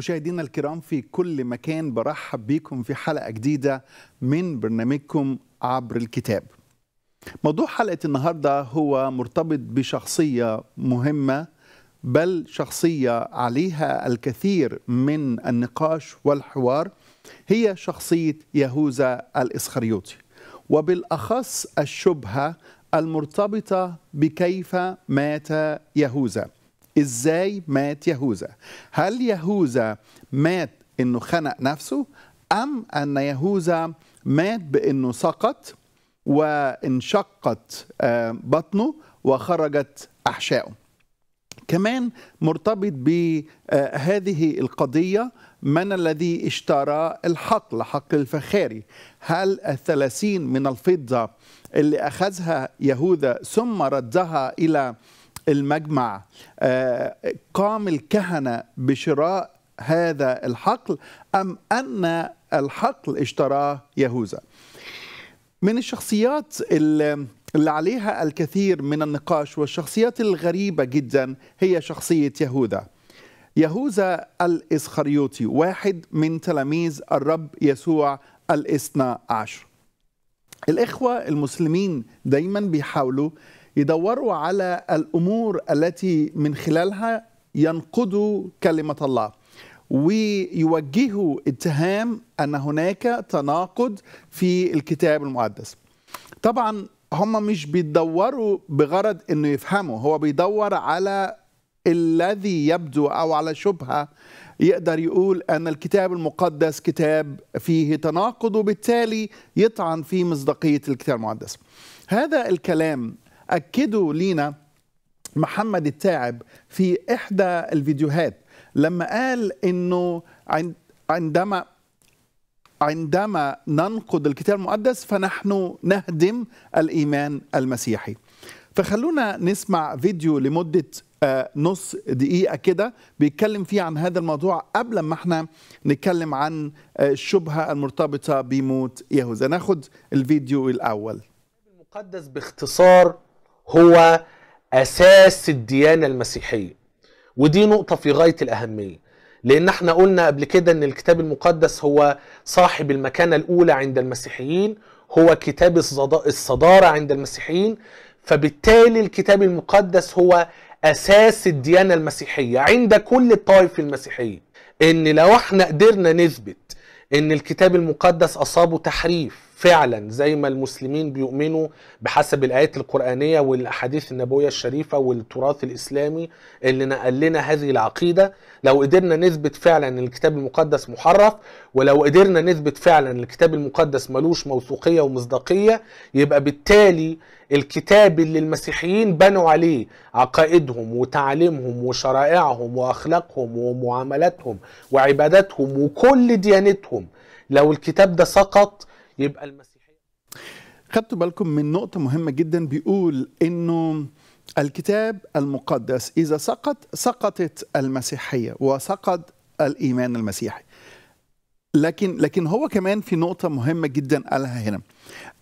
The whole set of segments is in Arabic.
مشاهدينا الكرام في كل مكان برحب بيكم في حلقة جديدة من برنامجكم عبر الكتاب موضوع حلقة النهاردة هو مرتبط بشخصية مهمة بل شخصية عليها الكثير من النقاش والحوار هي شخصية يهوذا الإسخريوطي وبالأخص الشبهة المرتبطة بكيف مات يهوذا ازاي مات يهوذا هل يهوذا مات انه خنق نفسه ام ان يهوذا مات بانه سقط وانشقت آه، بطنه وخرجت احشائه كمان مرتبط بهذه آه، القضية من الذي اشترى الحقل حقل الفخاري هل الثلاثين من الفضة اللي أخذها يهوذا ثم ردها إلى المجمع آه، قام الكهنة بشراء هذا الحقل أم أن الحقل اشتراه يهوذا من الشخصيات اللي عليها الكثير من النقاش والشخصيات الغريبة جدا هي شخصية يهوذا يهوذا الإسخريوطي واحد من تلاميذ الرب يسوع الاثنى عشر الإخوة المسلمين دايما بيحاولوا يدوروا على الامور التي من خلالها ينقضوا كلمه الله ويوجهوا اتهام ان هناك تناقض في الكتاب المقدس طبعا هم مش بيدوروا بغرض انه يفهموا هو بيدور على الذي يبدو او على شبهه يقدر يقول ان الكتاب المقدس كتاب فيه تناقض وبالتالي يطعن في مصداقيه الكتاب المقدس هذا الكلام اكدوا لينا محمد التاعب في احدى الفيديوهات لما قال انه عندما عندما ننقد الكتاب المقدس فنحن نهدم الايمان المسيحي فخلونا نسمع فيديو لمده آه، نص دقيقه كده بيتكلم فيه عن هذا الموضوع قبل ما احنا نتكلم عن آه، الشبهه المرتبطه بموت يهوذا ناخد الفيديو الاول المقدس باختصار هو اساس الديانه المسيحيه ودي نقطه في غايه الاهميه لان احنا قلنا قبل كده ان الكتاب المقدس هو صاحب المكانه الاولى عند المسيحيين هو كتاب الصداره عند المسيحيين فبالتالي الكتاب المقدس هو اساس الديانه المسيحيه عند كل الطائف المسيحيه ان لو احنا قدرنا نثبت ان الكتاب المقدس اصابه تحريف فعلا زي ما المسلمين بيؤمنوا بحسب الايات القرانيه والاحاديث النبويه الشريفه والتراث الاسلامي اللي نقل لنا هذه العقيده لو قدرنا نثبت فعلا ان الكتاب المقدس محرف ولو قدرنا نثبت فعلا ان الكتاب المقدس ملوش موثوقيه ومصداقيه يبقى بالتالي الكتاب اللي المسيحيين بنوا عليه عقائدهم وتعاليمهم وشرائعهم واخلاقهم ومعاملاتهم وعباداتهم وكل ديانتهم لو الكتاب ده سقط يبقى المسيحيه خدتوا بالكم من نقطه مهمه جدا بيقول انه الكتاب المقدس اذا سقط سقطت المسيحيه وسقط الايمان المسيحي لكن لكن هو كمان في نقطه مهمه جدا قالها هنا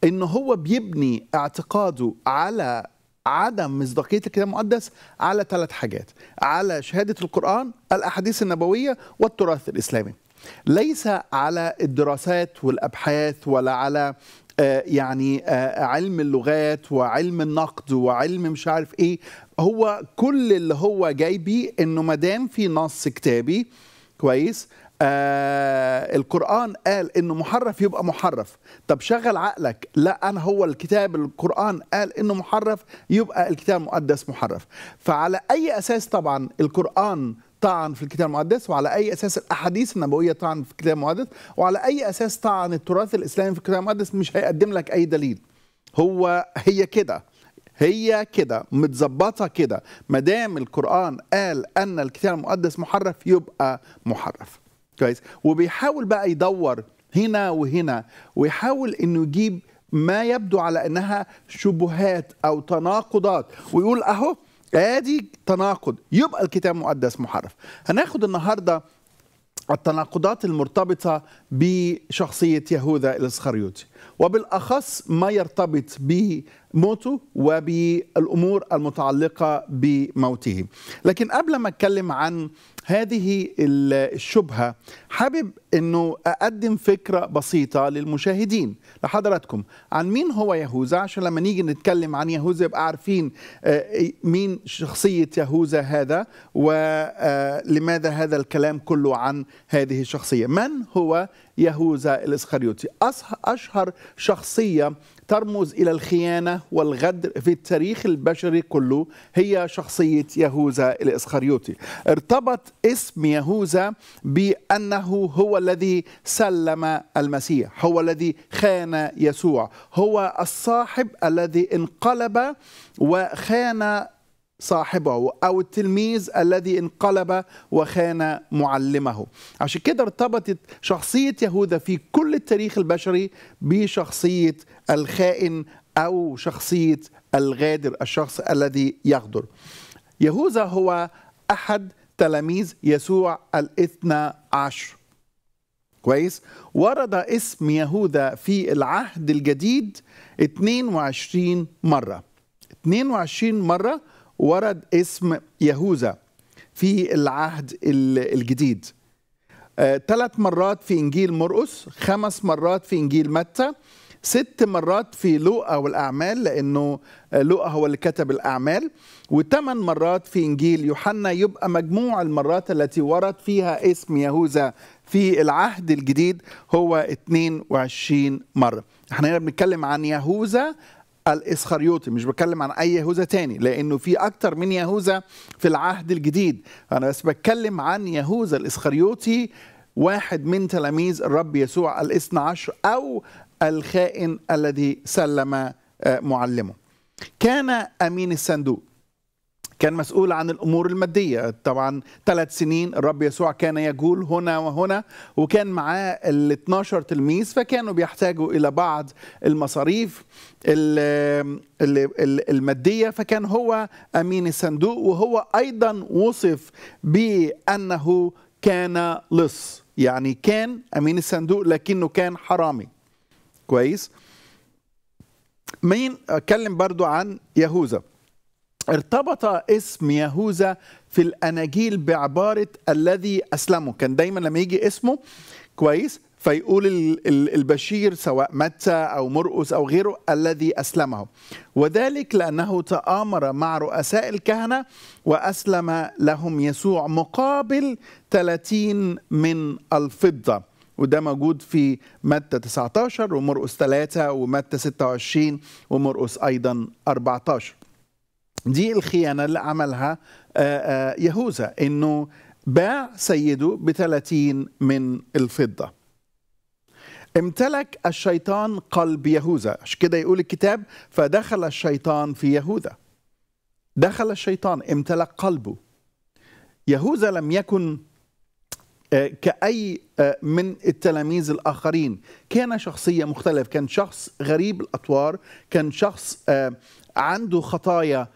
ان هو بيبني اعتقاده على عدم مصداقيه الكتاب المقدس على ثلاث حاجات على شهاده القران الاحاديث النبويه والتراث الاسلامي ليس على الدراسات والابحاث ولا على آه، يعني آه، علم اللغات وعلم النقد وعلم مش عارف ايه هو كل اللي هو جايبي انه ما دام في نص كتابي كويس آه القرآن قال إنه محرف يبقى محرف طب شغل عقلك لا أنا هو الكتاب القرآن قال إنه محرف يبقى الكتاب المقدس محرف فعلى أي أساس طبعا القرآن طعن في الكتاب المقدس وعلى اي اساس الاحاديث النبويه طعن في الكتاب المقدس وعلى اي اساس طعن التراث الاسلامي في الكتاب المقدس مش هيقدم لك اي دليل هو هي كده هي كده متظبطه كده ما دام القران قال ان الكتاب المقدس محرف يبقى محرف كويس وبيحاول بقى يدور هنا وهنا ويحاول انه يجيب ما يبدو على انها شبهات او تناقضات ويقول اهو ادي تناقض يبقى الكتاب المقدس محرف هناخد النهارده التناقضات المرتبطة بشخصية يهوذا الإسخريوطي وبالأخص ما يرتبط موته وبالامور المتعلقه بموته. لكن قبل ما اتكلم عن هذه الشبهه حابب انه اقدم فكره بسيطه للمشاهدين لحضراتكم عن مين هو يهوذا عشان لما نيجي نتكلم عن يهوذا يبقى عارفين آه، مين شخصيه يهوذا هذا ولماذا آه، هذا الكلام كله عن هذه الشخصيه من هو يهوذا الاسخريوطي اشهر شخصيه ترمز إلى الخيانة والغدر في التاريخ البشري كله هي شخصية يهوذا الإسخريوطي ارتبط اسم يهوذا بأنه هو الذي سلم المسيح هو الذي خان يسوع هو الصاحب الذي انقلب وخان صاحبه او التلميذ الذي انقلب وخان معلمه عشان كده ارتبطت شخصيه يهوذا في كل التاريخ البشري بشخصيه الخائن أو شخصية الغادر الشخص الذي يغدر يهوذا هو أحد تلاميذ يسوع الاثنى عشر كويس ورد اسم يهوذا في العهد الجديد 22 مرة 22 مرة ورد اسم يهوذا في العهد الجديد ثلاث آه، مرات في إنجيل مرقس خمس مرات في إنجيل متى ست مرات في لوقا والأعمال لأنه لوقا هو اللي كتب الأعمال وثمان مرات في إنجيل يوحنا يبقى مجموع المرات التي ورد فيها اسم يهوذا في العهد الجديد هو 22 مرة احنا هنا بنتكلم عن يهوذا الاسخريوطي مش بتكلم عن اي يهوذا تاني لانه في اكتر من يهوذا في العهد الجديد انا بس بتكلم عن يهوذا الاسخريوطي واحد من تلاميذ الرب يسوع الاثنى عشر او الخائن الذي سلم آه، معلمه كان امين الصندوق كان مسؤول عن الامور الماديه طبعا ثلاث سنين الرب يسوع كان يجول هنا وهنا وكان معاه ال 12 تلميذ فكانوا بيحتاجوا الى بعض المصاريف الماديه فكان هو امين الصندوق وهو ايضا وصف بانه كان لص يعني كان امين الصندوق لكنه كان حرامي كويس مين اتكلم برضو عن يهوذا ارتبط اسم يهوذا في الاناجيل بعباره الذي اسلمه كان دايما لما يجي اسمه كويس فيقول البشير سواء متى او مرقس او غيره الذي اسلمه وذلك لانه تامر مع رؤساء الكهنه واسلم لهم يسوع مقابل 30 من الفضه وده موجود في متى 19 ومرقس 3 ومتى 26 ومرقس أيضا 14 دي الخيانة اللي عملها آه، آه، يهوذا إنه باع سيده ب 30 من الفضة امتلك الشيطان قلب يهوذا عشان كده يقول الكتاب فدخل الشيطان في يهوذا دخل الشيطان امتلك قلبه يهوذا لم يكن آه، كأي آه، من التلاميذ الآخرين كان شخصية مختلف كان شخص غريب الأطوار كان شخص آه، عنده خطايا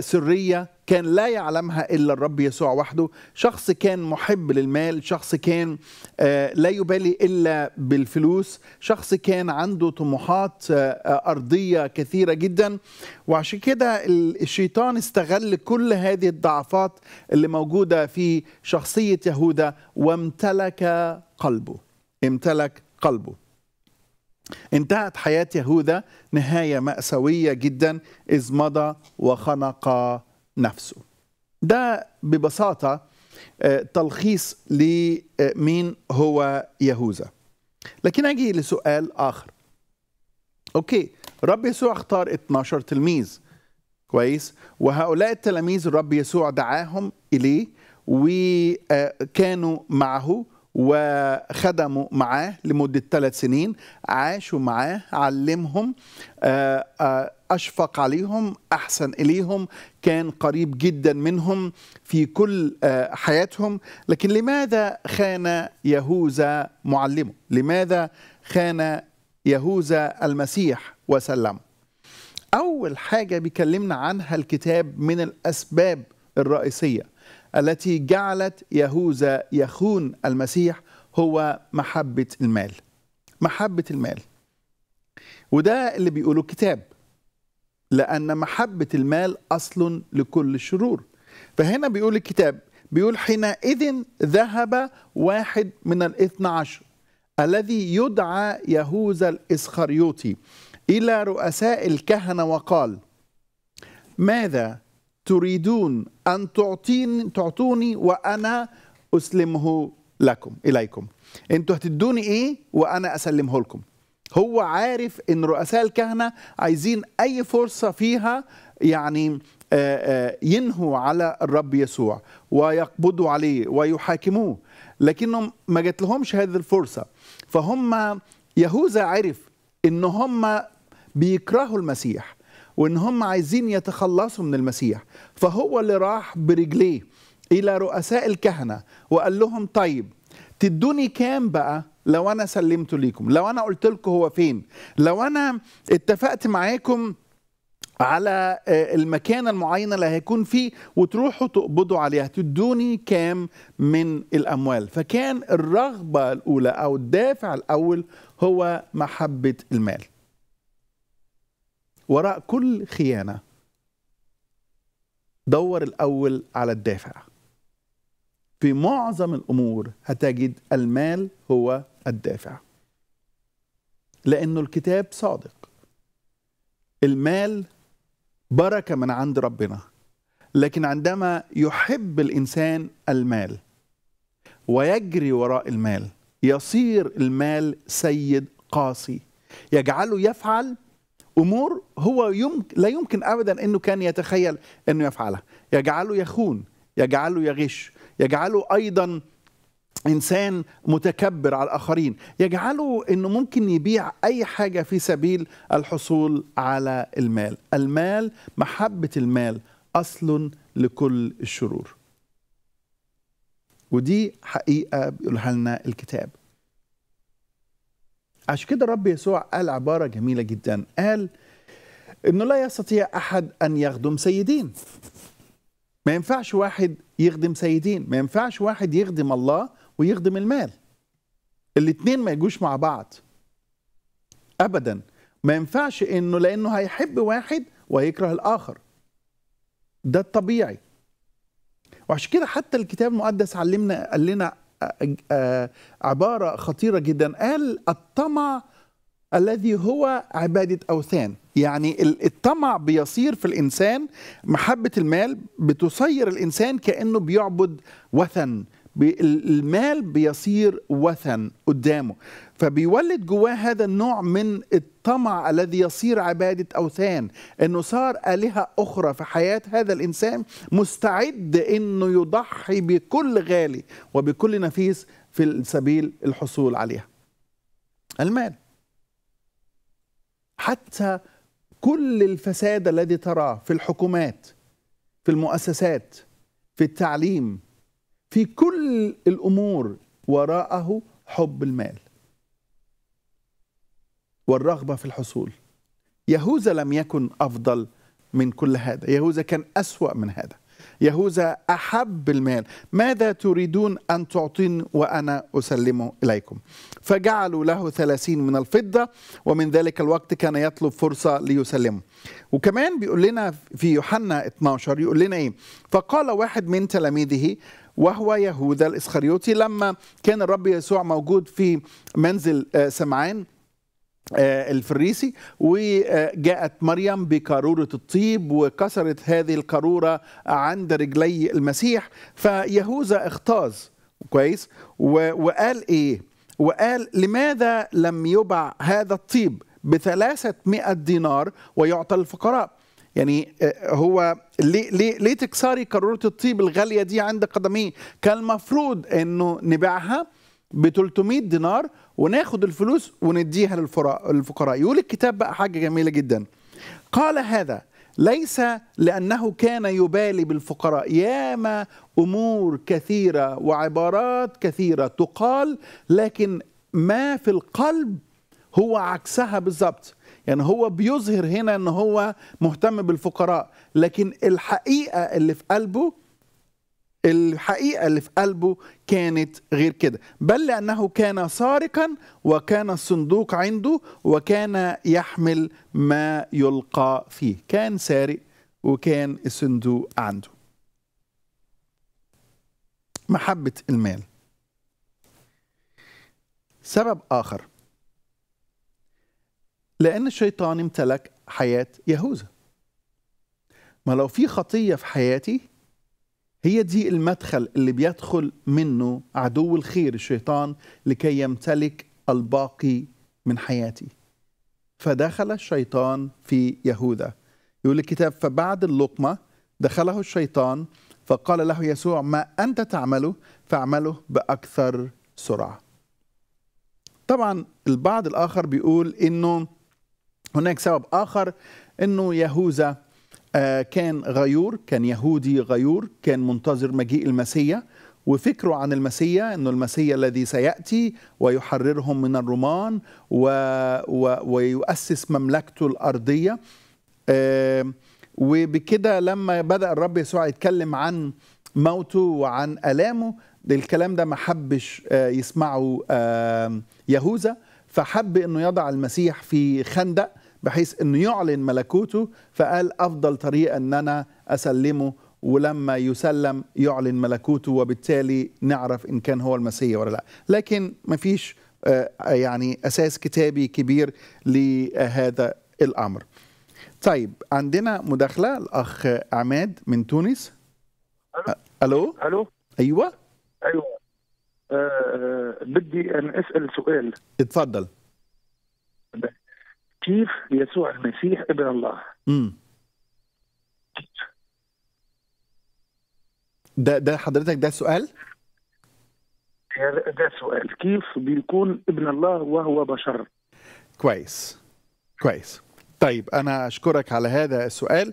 سرية كان لا يعلمها الا الرب يسوع وحده شخص كان محب للمال شخص كان آه، لا يبالي الا بالفلوس شخص كان عنده طموحات آه، آه، ارضيه كثيره جدا وعشان كده الشيطان استغل كل هذه الضعفات اللي موجوده في شخصيه يهوذا وامتلك قلبه امتلك قلبه انتهت حياة يهوذا نهاية مأساوية جدا إذ مضى وخنق نفسه ده ببساطة آه، تلخيص لمين آه، هو يهوذا لكن أجي لسؤال آخر أوكي رب يسوع اختار 12 تلميذ كويس وهؤلاء التلاميذ الرب يسوع دعاهم إليه وكانوا آه، معه وخدموا معاه لمدة ثلاث سنين عاشوا معاه علمهم آه، آه، أشفق عليهم أحسن إليهم كان قريب جدا منهم في كل آه، حياتهم لكن لماذا خان يهوذا معلمه لماذا خان يهوذا المسيح وسلم أول حاجة بيكلمنا عنها الكتاب من الأسباب الرئيسية التي جعلت يهوذا يخون المسيح هو محبة المال محبة المال وده اللي بيقوله الكتاب لأن محبة المال أصل لكل الشرور فهنا بيقول الكتاب بيقول حينئذ ذهب واحد من الاثنى عشر الذي يدعى يهوذا الإسخريوطي إلى رؤساء الكهنة وقال ماذا تريدون أن تعطوني وأنا أسلمه لكم إليكم أنتوا هتدوني إيه وأنا أسلمه لكم هو عارف ان رؤساء الكهنه عايزين اي فرصه فيها يعني آه، آه، ينهوا على الرب يسوع ويقبضوا عليه ويحاكموه لكنهم ما جات لهمش هذه الفرصه فهم يهوذا عرف ان هم بيكرهوا المسيح وان هم عايزين يتخلصوا من المسيح فهو اللي راح برجليه الى رؤساء الكهنه وقال لهم طيب تدوني كام بقى لو انا سلمته ليكم لو انا قلت لكم هو فين لو انا اتفقت معاكم على آه، المكان المعينة اللي هيكون فيه وتروحوا تقبضوا عليها تدوني كام من الأموال فكان الرغبة الأولى أو الدافع الأول هو محبة المال وراء كل خيانة دور الأول على الدافع في معظم الأمور هتجد المال هو الدافع لأنه الكتاب صادق المال بركة من عند ربنا لكن عندما يحب الإنسان المال ويجري وراء المال يصير المال سيد قاسي يجعله يفعل امور هو يمكن لا يمكن ابدا انه كان يتخيل انه يفعلها يجعله يخون يجعله يغش يجعله ايضا انسان متكبر على الاخرين يجعله انه ممكن يبيع اي حاجه في سبيل الحصول على المال المال محبه المال اصل لكل الشرور ودي حقيقه بيقولها لنا الكتاب عشان كده الرب يسوع قال عبارة جميلة جدا قال انه لا يستطيع احد ان يخدم سيدين ما ينفعش واحد يخدم سيدين ما ينفعش واحد يخدم الله ويخدم المال الاثنين ما يجوش مع بعض ابدا ما ينفعش انه لانه هيحب واحد وهيكره الاخر ده الطبيعي وعشان كده حتى الكتاب المقدس علمنا قال لنا عبارة خطيرة جدا قال الطمع الذي هو عبادة أوثان يعني الطمع بيصير في الإنسان محبة المال بتصير الإنسان كأنه بيعبد وثن المال بيصير وثن قدامه فبيولد جواه هذا النوع من الطمع الذي يصير عبادة أوثان أنه صار آلهة أخرى في حياة هذا الإنسان مستعد أنه يضحي بكل غالي وبكل نفيس في سبيل الحصول عليها المال حتى كل الفساد الذي تراه في الحكومات في المؤسسات في التعليم في كل الأمور وراءه حب المال والرغبة في الحصول يهوذا لم يكن أفضل من كل هذا يهوذا كان أسوأ من هذا يهوذا أحب المال ماذا تريدون أن تعطين وأنا أسلمه إليكم فجعلوا له ثلاثين من الفضة ومن ذلك الوقت كان يطلب فرصة ليسلمه وكمان بيقول لنا في يوحنا 12 يقول لنا إيه فقال واحد من تلاميذه وهو يهوذا الإسخريوطي لما كان الرب يسوع موجود في منزل آه، سمعان آه، الفريسي وجاءت مريم بقارورة الطيب وكسرت هذه القارورة عند رجلي المسيح فيهوذا اختاز كويس وقال ايه وقال لماذا لم يبع هذا الطيب بثلاثة مئة دينار ويعطى الفقراء يعني آه، هو ليه ليه ليه تكسري قاروره الطيب الغاليه دي عند قدميه كان المفروض انه نبيعها ب 300 دينار وناخد الفلوس ونديها للفقراء يقول الكتاب بقى حاجه جميله جدا قال هذا ليس لانه كان يبالي بالفقراء ياما امور كثيره وعبارات كثيره تقال لكن ما في القلب هو عكسها بالظبط يعني هو بيظهر هنا ان هو مهتم بالفقراء لكن الحقيقه اللي في قلبه الحقيقه اللي في قلبه كانت غير كده بل لانه كان سارقا وكان الصندوق عنده وكان يحمل ما يلقى فيه كان سارق وكان الصندوق عنده محبه المال سبب اخر لأن الشيطان امتلك حياة يهوذا ما لو في خطية في حياتي هي دي المدخل اللي بيدخل منه عدو الخير الشيطان لكي يمتلك الباقي من حياتي فدخل الشيطان في يهوذا يقول الكتاب فبعد اللقمة دخله الشيطان فقال له يسوع ما أنت تعمله فاعمله بأكثر سرعة طبعا البعض الآخر بيقول إنه هناك سبب آخر أنه يهوذا آه، كان غيور كان يهودي غيور كان منتظر مجيء المسيا وفكره عن المسيا انه المسيا الذي سياتي ويحررهم من الرومان و... و... ويؤسس مملكته الارضيه وبكده لما بدا الرب يسوع يتكلم عن موته وعن الامه الكلام ده ما حبش آه، يسمعه يهوذا فحب انه يضع المسيح في خندق بحيث انه يعلن ملكوته فقال افضل طريقه ان انا اسلمه ولما يسلم يعلن ملكوته وبالتالي نعرف ان كان هو المسيح ولا لا لكن ما فيش آه، يعني اساس كتابي كبير لهذا الامر طيب عندنا مداخله الاخ عماد من تونس الو الو ايوه ايوه آه،, أه بدي ان اسال سؤال اتفضل كيف يسوع المسيح ابن الله امم ده ده حضرتك ده سؤال؟ ده سؤال كيف بيكون ابن الله وهو بشر؟ كويس كويس طيب انا اشكرك على هذا السؤال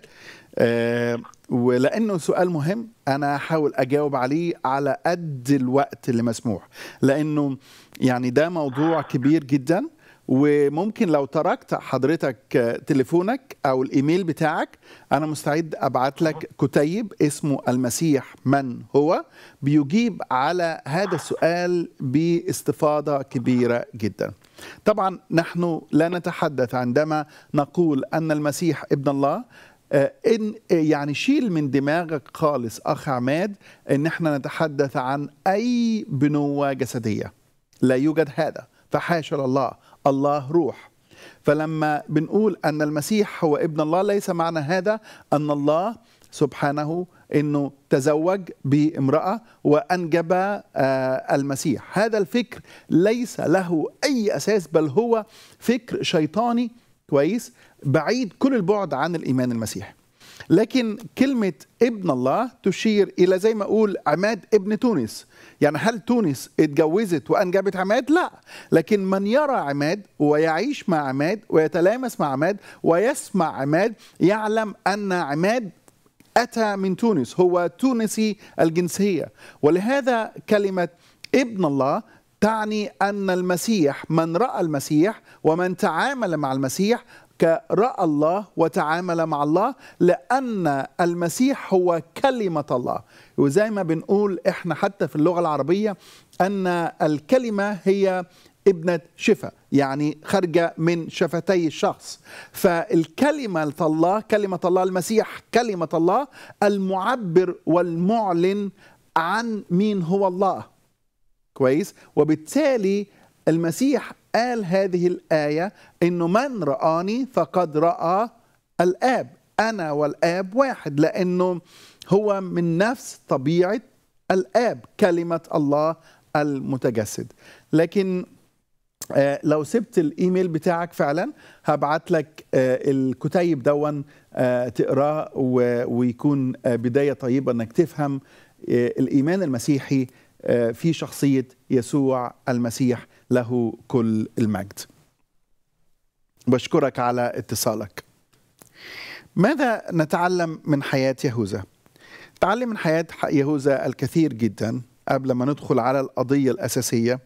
أه ولانه سؤال مهم انا هحاول اجاوب عليه على قد الوقت اللي مسموح لانه يعني ده موضوع كبير جدا وممكن لو تركت حضرتك تليفونك او الايميل بتاعك انا مستعد ابعت لك كتيب اسمه المسيح من هو بيجيب على هذا السؤال باستفاضه كبيره جدا. طبعا نحن لا نتحدث عندما نقول ان المسيح ابن الله آه، ان آه، يعني شيل من دماغك خالص اخ عماد ان احنا نتحدث عن اي بنوه جسديه لا يوجد هذا فحاشا الله الله روح فلما بنقول أن المسيح هو ابن الله ليس معنى هذا أن الله سبحانه أنه تزوج بامرأة وأنجب آه، المسيح هذا الفكر ليس له أي أساس بل هو فكر شيطاني كويس بعيد كل البعد عن الإيمان المسيحي لكن كلمة ابن الله تشير إلى زي ما أقول عماد ابن تونس يعني هل تونس اتجوزت وأنجبت عماد؟ لا لكن من يرى عماد ويعيش مع عماد ويتلامس مع عماد ويسمع عماد يعلم أن عماد أتى من تونس هو تونسي الجنسية ولهذا كلمة ابن الله تعني أن المسيح من رأى المسيح ومن تعامل مع المسيح راى الله وتعامل مع الله لان المسيح هو كلمه الله وزي ما بنقول احنا حتى في اللغه العربيه ان الكلمه هي ابنة شفا يعني خارجة من شفتي الشخص فالكلمة الله كلمة الله المسيح كلمة الله المعبر والمعلن عن مين هو الله كويس وبالتالي المسيح قال هذه الآية إنه من رآني فقد رأى الآب أنا والآب واحد لأنه هو من نفس طبيعة الآب كلمة الله المتجسد لكن آه، لو سبت الايميل بتاعك فعلا هبعت لك آه، الكتيب دون آه، تقراه ويكون بدايه طيبه انك تفهم الايمان المسيحي في شخصيه يسوع المسيح له كل المجد بشكرك على اتصالك ماذا نتعلم من حياة يهوذا؟ تعلم من حياة يهوذا الكثير جدا قبل ما ندخل على القضية الأساسية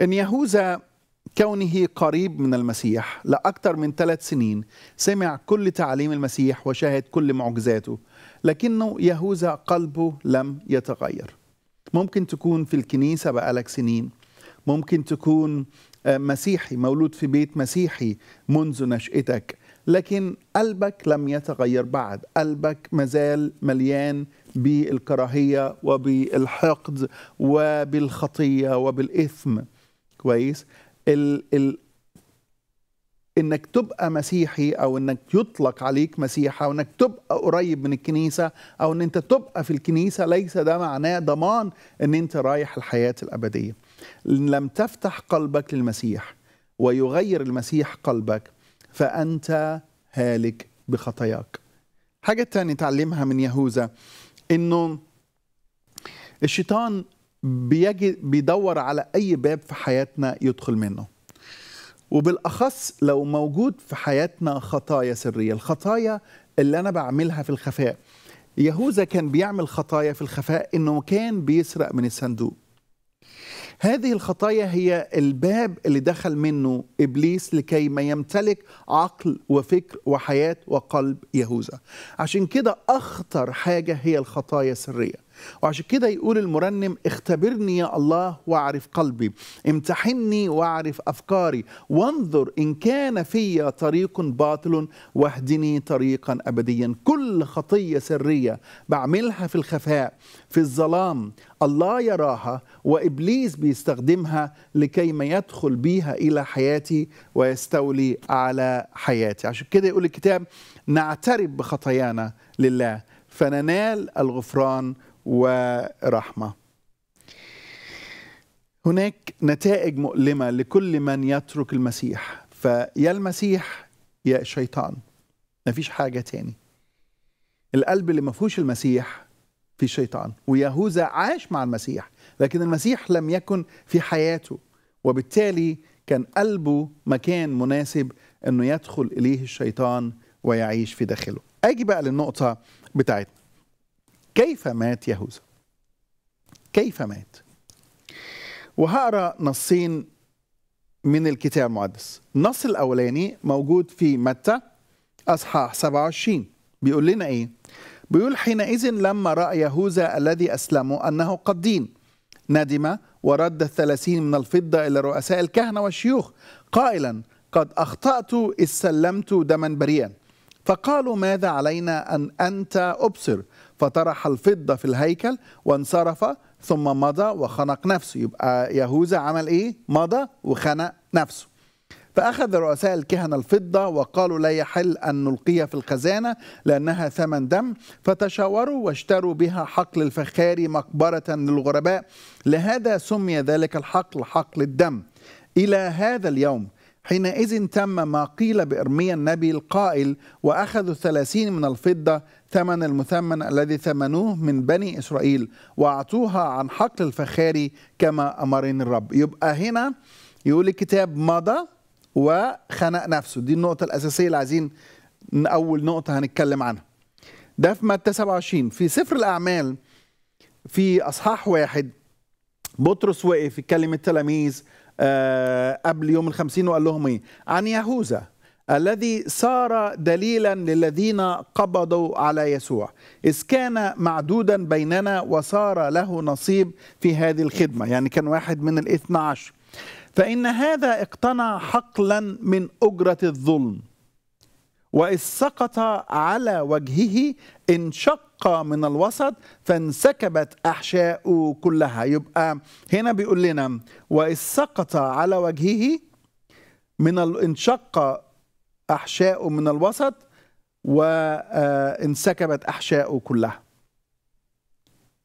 أن يهوذا كونه قريب من المسيح لأكثر من ثلاث سنين سمع كل تعليم المسيح وشاهد كل معجزاته لكنه يهوذا قلبه لم يتغير ممكن تكون في الكنيسة بقالك سنين ممكن تكون آه، مسيحي مولود في بيت مسيحي منذ نشأتك لكن قلبك لم يتغير بعد قلبك مازال مليان بالكراهية وبالحقد وبالخطية وبالإثم كويس ال ال انك تبقى مسيحي او انك يطلق عليك مسيحه او انك تبقى قريب من الكنيسه او ان انت تبقى في الكنيسه ليس ده معناه ضمان ان انت رايح الحياه الابديه لم تفتح قلبك للمسيح ويغير المسيح قلبك فأنت هالك بخطاياك حاجة تانية تعلمها من يهوذا إنه الشيطان بيجي بيدور على أي باب في حياتنا يدخل منه وبالأخص لو موجود في حياتنا خطايا سرية الخطايا اللي أنا بعملها في الخفاء يهوذا كان بيعمل خطايا في الخفاء إنه كان بيسرق من الصندوق هذه الخطايا هي الباب اللي دخل منه ابليس لكي ما يمتلك عقل وفكر وحياه وقلب يهوذا عشان كده اخطر حاجه هي الخطايا السريه وعشان كده يقول المرنم اختبرني يا الله واعرف قلبي امتحني واعرف أفكاري وانظر إن كان في طريق باطل واهدني طريقا أبديا كل خطية سرية بعملها في الخفاء في الظلام الله يراها وإبليس بيستخدمها لكي ما يدخل بيها إلى حياتي ويستولي على حياتي عشان كده يقول الكتاب نعترف بخطايانا لله فننال الغفران ورحمه هناك نتائج مؤلمه لكل من يترك المسيح فيا المسيح يا الشيطان مفيش حاجه تاني القلب اللي ما فيهوش المسيح في شيطان ويهوذا عاش مع المسيح لكن المسيح لم يكن في حياته وبالتالي كان قلبه مكان مناسب انه يدخل اليه الشيطان ويعيش في داخله اجي بقى للنقطه بتاعتنا كيف مات يهوذا كيف مات وهقرا نصين من الكتاب المقدس النص الاولاني موجود في متى اصحاح 27 بيقول لنا ايه بيقول حينئذ لما راى يهوذا الذي اسلمه انه قد دين ندم ورد الثلاثين من الفضه الى رؤساء الكهنه والشيوخ قائلا قد اخطات اذ سلمت دما بريئا فقالوا ماذا علينا ان انت ابصر فطرح الفضة في الهيكل وانصرف ثم مضى وخنق نفسه يبقى يهوذا عمل ايه مضى وخنق نفسه فأخذ رؤساء الكهنة الفضة وقالوا لا يحل أن نلقيها في الخزانة لأنها ثمن دم فتشاوروا واشتروا بها حقل الفخاري مقبرة للغرباء لهذا سمي ذلك الحقل حقل الدم إلى هذا اليوم حينئذ تم ما قيل بإرميا النبي القائل وأخذوا الثلاثين من الفضة ثمن المثمن الذي ثمنوه من بني إسرائيل وأعطوها عن حقل الفخاري كما أمرني الرب يبقى هنا يقول الكتاب مضى وخنق نفسه دي النقطة الأساسية اللي عايزين أول نقطة هنتكلم عنها ده في متى 27 في سفر الأعمال في أصحاح واحد بطرس وقف يكلم التلاميذ آه، قبل يوم الخمسين وقال لهم ايه عن يهوذا الذي صار دليلا للذين قبضوا على يسوع إذ كان معدودا بيننا وصار له نصيب في هذه الخدمة يعني كان واحد من الاثنى عشر فإن هذا اقتنع حقلا من أجرة الظلم وإذ سقط على وجهه انشق من الوسط فانسكبت أحشاء كلها يبقى هنا بيقول لنا وإذ سقط على وجهه من انشق أحشاء من الوسط وانسكبت آه، أحشاء كلها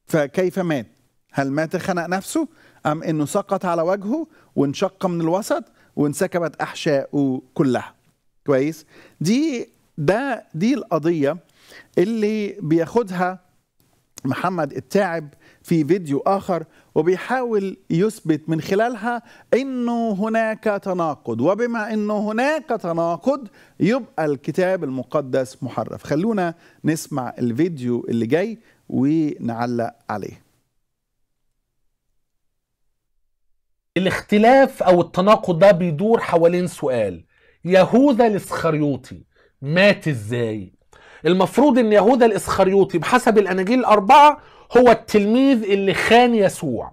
فكيف مات هل مات خنق نفسه أم أنه سقط على وجهه وانشق من الوسط وانسكبت أحشاء كلها كويس دي ده دي القضيه اللي بياخدها محمد التاعب في فيديو اخر وبيحاول يثبت من خلالها انه هناك تناقض وبما انه هناك تناقض يبقى الكتاب المقدس محرف خلونا نسمع الفيديو اللي جاي ونعلق عليه الاختلاف او التناقض ده بيدور حوالين سؤال يهوذا الاسخريوطي مات ازاي المفروض ان يهوذا الاسخريوطي بحسب الاناجيل الاربعه هو التلميذ اللي خان يسوع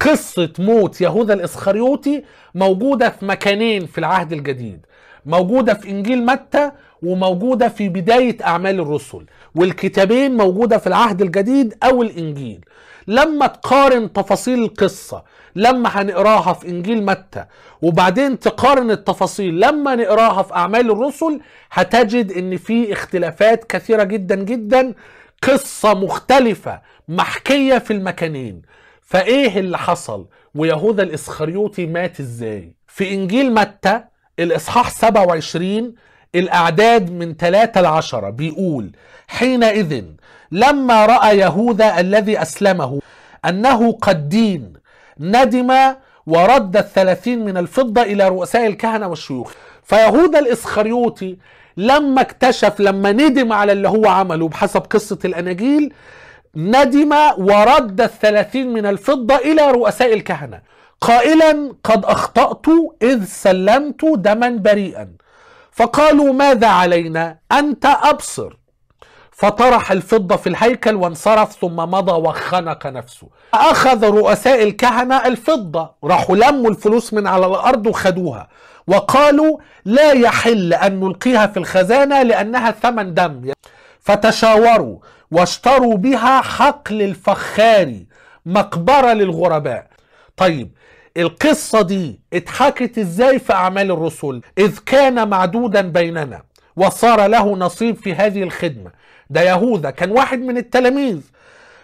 قصه موت يهوذا الاسخريوطي موجوده في مكانين في العهد الجديد موجوده في انجيل متى وموجوده في بدايه اعمال الرسل والكتابين موجوده في العهد الجديد او الانجيل لما تقارن تفاصيل القصه لما هنقراها في انجيل متى وبعدين تقارن التفاصيل لما نقراها في اعمال الرسل هتجد ان في اختلافات كثيره جدا جدا قصه مختلفه محكيه في المكانين فايه اللي حصل ويهوذا الاسخريوطي مات ازاي في انجيل متى الاصحاح 27 الأعداد من 3 ل 10 بيقول حينئذ لما رأى يهوذا الذي أسلمه أنه قد دين ندم ورد الثلاثين من الفضة إلى رؤساء الكهنة والشيوخ فيهود الإسخريوطي لما اكتشف لما ندم على اللي هو عمله بحسب قصة الأناجيل ندم ورد الثلاثين من الفضة إلى رؤساء الكهنة قائلا قد أخطأت إذ سلمت دما بريئا فقالوا ماذا علينا أنت أبصر فطرح الفضة في الهيكل وانصرف ثم مضى وخنق نفسه أخذ رؤساء الكهنة الفضة راحوا لموا الفلوس من على الأرض وخدوها وقالوا لا يحل أن نلقيها في الخزانة لأنها ثمن دم فتشاوروا واشتروا بها حقل الفخاري مقبرة للغرباء طيب القصة دي اتحكت ازاي في أعمال الرسل إذ كان معدودا بيننا وصار له نصيب في هذه الخدمة ده يهوذا كان واحد من التلاميذ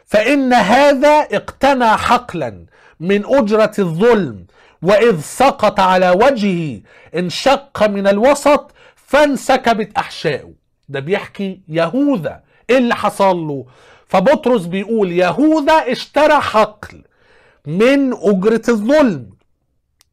فإن هذا اقتنى حقلا من أجرة الظلم وإذ سقط على وجهه انشق من الوسط فانسكبت أحشائه ده بيحكي يهوذا إيه اللي حصل له فبطرس بيقول يهوذا اشترى حقل من أجرة الظلم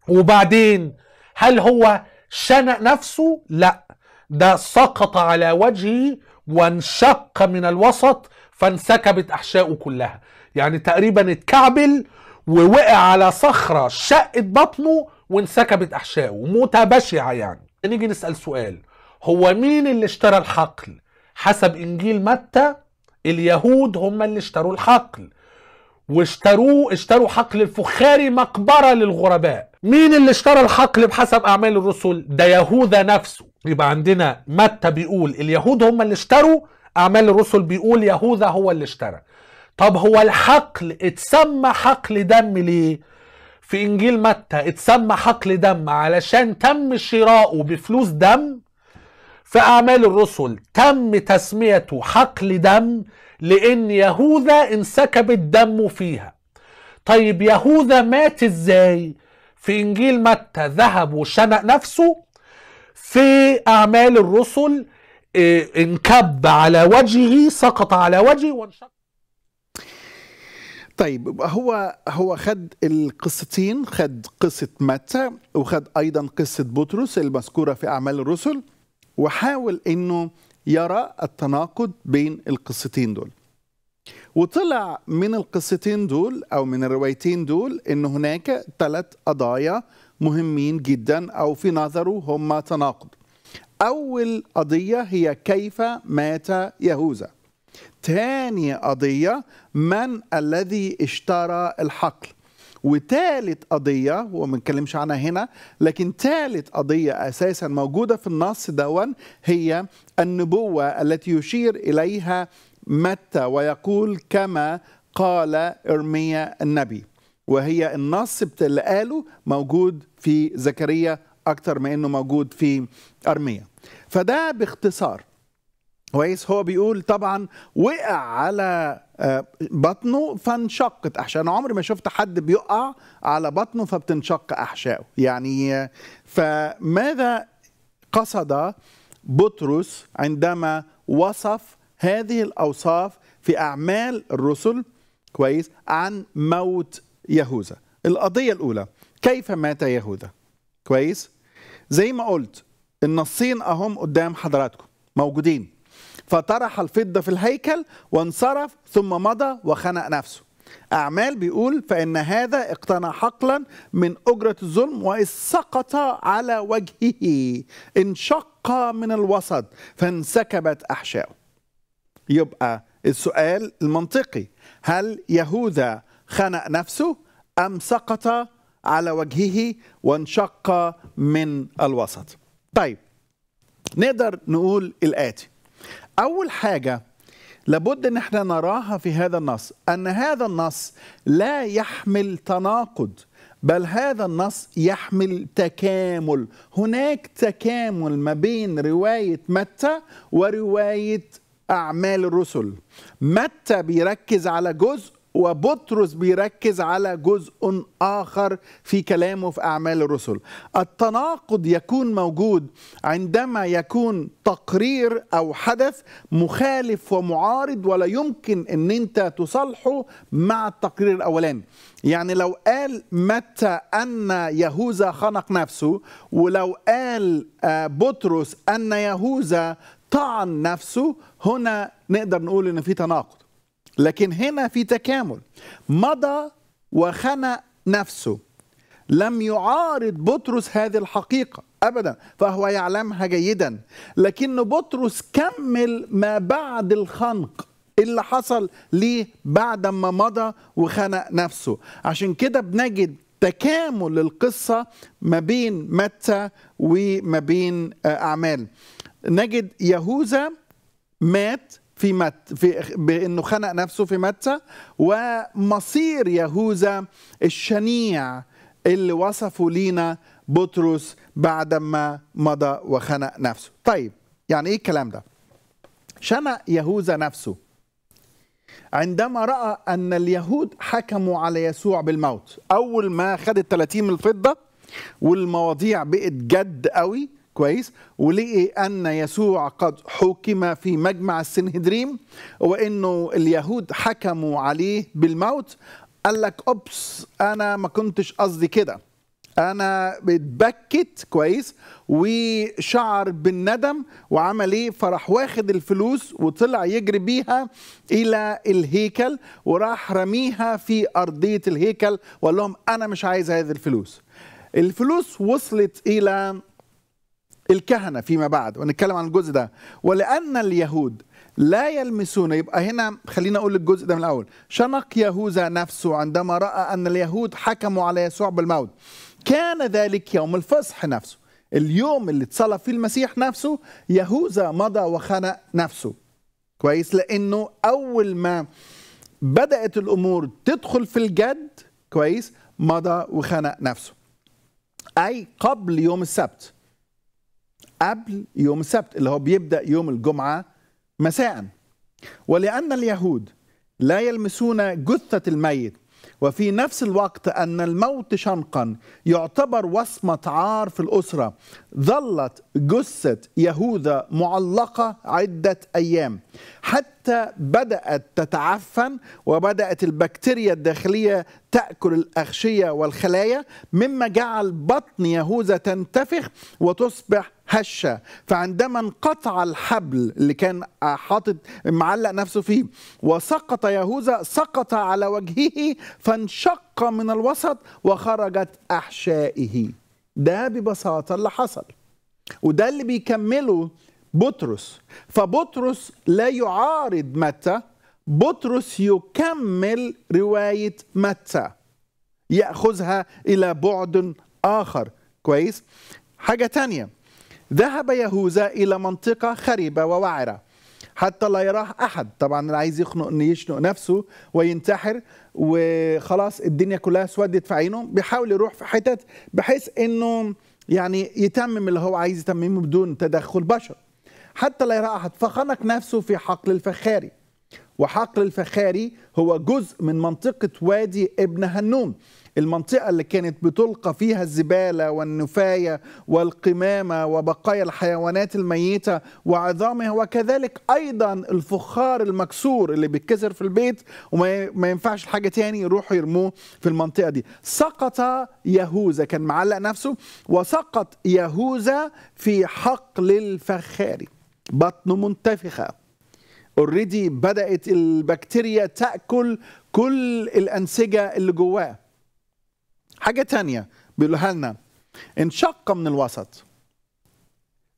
وبعدين هل هو شنق نفسه؟ لا ده سقط على وجهه وانشق من الوسط فانسكبت احشائه كلها يعني تقريبا اتكعبل ووقع على صخره شقت بطنه وانسكبت احشائه متبشعه يعني نيجي نسال سؤال هو مين اللي اشترى الحقل حسب انجيل متى اليهود هم اللي اشتروا الحقل واشتروه اشتروا حقل الفخاري مقبره للغرباء مين اللي اشترى الحقل بحسب اعمال الرسل ده يهوذا نفسه يبقى عندنا متى بيقول اليهود هم اللي اشتروا اعمال الرسل بيقول يهوذا هو اللي اشترى طب هو الحقل اتسمى حقل دم ليه في انجيل متى اتسمى حقل دم علشان تم شراؤه بفلوس دم في اعمال الرسل تم تسميته حقل دم لان يهوذا انسكب الدم فيها طيب يهوذا مات ازاي في انجيل متى ذهب وشنق نفسه في أعمال الرسل آه، انكب على وجهه سقط على وجهه وانشق طيب هو هو خد القصتين خد قصة متى وخد أيضا قصة بطرس المذكورة في أعمال الرسل وحاول إنه يرى التناقض بين القصتين دول وطلع من القصتين دول أو من الروايتين دول إن هناك ثلاث قضايا مهمين جدا أو في نظره هما تناقض أول قضية هي كيف مات يهوذا تاني قضية من الذي اشترى الحقل وتالت قضية وما نتكلمش عنها هنا لكن تالت قضية أساسا موجودة في النص دون هي النبوة التي يشير إليها متى ويقول كما قال إرميا النبي وهي النص اللي قاله موجود في زكريا أكتر ما إنه موجود في أرميا فده باختصار كويس هو بيقول طبعا وقع على آه، بطنه فانشقت احشائه انا عمري ما شفت حد بيقع على بطنه فبتنشق احشائه يعني فماذا قصد بطرس عندما وصف هذه الاوصاف في اعمال الرسل كويس عن موت يهوذا القضية الأولى كيف مات يهوذا كويس زي ما قلت النصين أهم قدام حضراتكم موجودين فطرح الفضة في الهيكل وانصرف ثم مضى وخنق نفسه أعمال بيقول فإن هذا اقتنى حقلا من أجرة الظلم وإذ سقط على وجهه انشق من الوسط فانسكبت أحشاؤه يبقى السؤال المنطقي هل يهوذا خنق نفسه أم سقط على وجهه وانشق من الوسط طيب نقدر نقول الآتي أول حاجة لابد ان احنا نراها في هذا النص ان هذا النص لا يحمل تناقض بل هذا النص يحمل تكامل هناك تكامل ما بين روايه متى وروايه اعمال الرسل متى بيركز على جزء وبطرس بيركز على جزء آخر في كلامه في أعمال الرسل التناقض يكون موجود عندما يكون تقرير أو حدث مخالف ومعارض ولا يمكن أن أنت تصالحه مع التقرير الأولاني يعني لو قال متى أن يهوذا خنق نفسه ولو قال آه، بطرس أن يهوذا طعن نفسه هنا نقدر نقول أن في تناقض لكن هنا في تكامل مضى وخنق نفسه لم يعارض بطرس هذه الحقيقة أبدا فهو يعلمها جيدا لكن بطرس كمل ما بعد الخنق اللي حصل ليه بعد ما مضى وخنق نفسه عشان كده بنجد تكامل القصه ما بين متى وما بين آه، أعمال نجد يهوذا مات في, مت في بانه خنق نفسه في متى ومصير يهوذا الشنيع اللي وصفه لينا بطرس بعد ما مضى وخنق نفسه طيب يعني ايه الكلام ده شنق يهوذا نفسه عندما راى ان اليهود حكموا على يسوع بالموت اول ما خد ال 30 من الفضه والمواضيع بقت جد قوي كويس ولقي ان يسوع قد حكم في مجمع السنهدريم وانه اليهود حكموا عليه بالموت قال لك اوبس انا ما كنتش قصدي كده انا اتبكت كويس وشعر بالندم وعمل ايه فراح واخد الفلوس وطلع يجري بيها الى الهيكل وراح رميها في ارضيه الهيكل وقال لهم انا مش عايز هذه الفلوس الفلوس وصلت الى الكهنه فيما بعد ونتكلم عن الجزء ده ولان اليهود لا يلمسون يبقى هنا خلينا اقول الجزء ده من الاول شنق يهوذا نفسه عندما راى ان اليهود حكموا على يسوع بالموت كان ذلك يوم الفصح نفسه اليوم اللي اتصلب فيه المسيح نفسه يهوذا مضى وخنق نفسه كويس لانه اول ما بدات الامور تدخل في الجد كويس مضى وخنق نفسه اي قبل يوم السبت قبل يوم السبت اللي هو بيبدا يوم الجمعه مساء ولان اليهود لا يلمسون جثه الميت وفي نفس الوقت ان الموت شنقا يعتبر وصمه عار في الاسره ظلت جثه يهوذا معلقه عده ايام حتى متى بدأت تتعفن وبدأت البكتيريا الداخلية تأكل الأغشية والخلايا مما جعل بطن يهوذا تنتفخ وتصبح هشة فعندما انقطع الحبل اللي كان حاطط معلق نفسه فيه وسقط يهوذا سقط على وجهه فانشق من الوسط وخرجت أحشائه ده ببساطة اللي حصل وده اللي بيكمله بطرس فبطرس لا يعارض متى بطرس يكمل رواية متى يأخذها إلى بعد آخر كويس حاجة تانية ذهب يهوذا إلى منطقة خربة ووعرة حتى لا يراه أحد طبعا اللي عايز يخنق يشنق نفسه وينتحر وخلاص الدنيا كلها سودت في عينه بيحاول يروح في حتت بحيث أنه يعني يتمم اللي هو عايز يتممه بدون تدخل بشر حتى لا يرى أحد فخنق نفسه في حقل الفخاري وحقل الفخاري هو جزء من منطقة وادي ابن هنون المنطقة اللي كانت بتلقى فيها الزبالة والنفاية والقمامة وبقايا الحيوانات الميتة وعظامها وكذلك أيضا الفخار المكسور اللي بيتكسر في البيت وما ينفعش حاجة تاني يروحوا يرموه في المنطقة دي سقط يهوذا كان معلق نفسه وسقط يهوذا في حقل الفخاري بطن منتفخة اوريدي بدأت البكتيريا تأكل كل الأنسجة اللي جواه حاجة تانية بيقولها لنا انشق من الوسط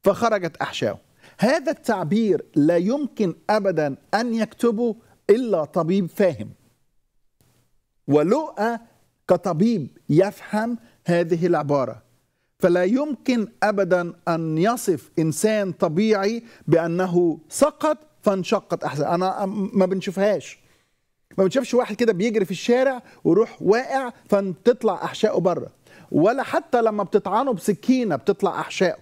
فخرجت أحشاؤه هذا التعبير لا يمكن أبدا أن يكتبه إلا طبيب فاهم ولؤى كطبيب يفهم هذه العبارة فلا يمكن ابدا ان يصف انسان طبيعي بانه سقط فانشقت احسن انا ما بنشوفهاش ما بنشوفش واحد كده بيجري في الشارع ويروح واقع فتطلع احشائه بره ولا حتى لما بتطعنه بسكينه بتطلع احشائه